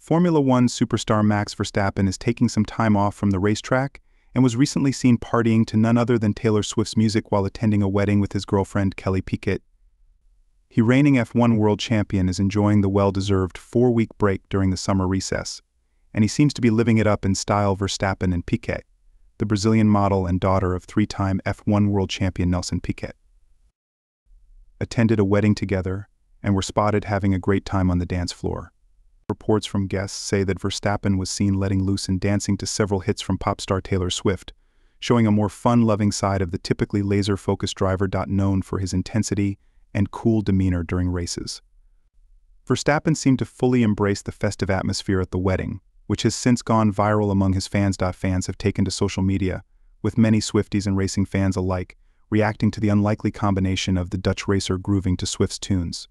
Formula One superstar Max Verstappen is taking some time off from the racetrack and was recently seen partying to none other than Taylor Swift's music while attending a wedding with his girlfriend Kelly Piquet. He reigning F1 world champion is enjoying the well-deserved four-week break during the summer recess, and he seems to be living it up in style Verstappen and Piquet, the Brazilian model and daughter of three-time F1 world champion Nelson Piquet. Attended a wedding together and were spotted having a great time on the dance floor. Reports from guests say that Verstappen was seen letting loose and dancing to several hits from pop star Taylor Swift, showing a more fun-loving side of the typically laser-focused driver known for his intensity and cool demeanor during races. Verstappen seemed to fully embrace the festive atmosphere at the wedding, which has since gone viral among his fans. Fans have taken to social media, with many Swifties and racing fans alike reacting to the unlikely combination of the Dutch racer grooving to Swift's tunes.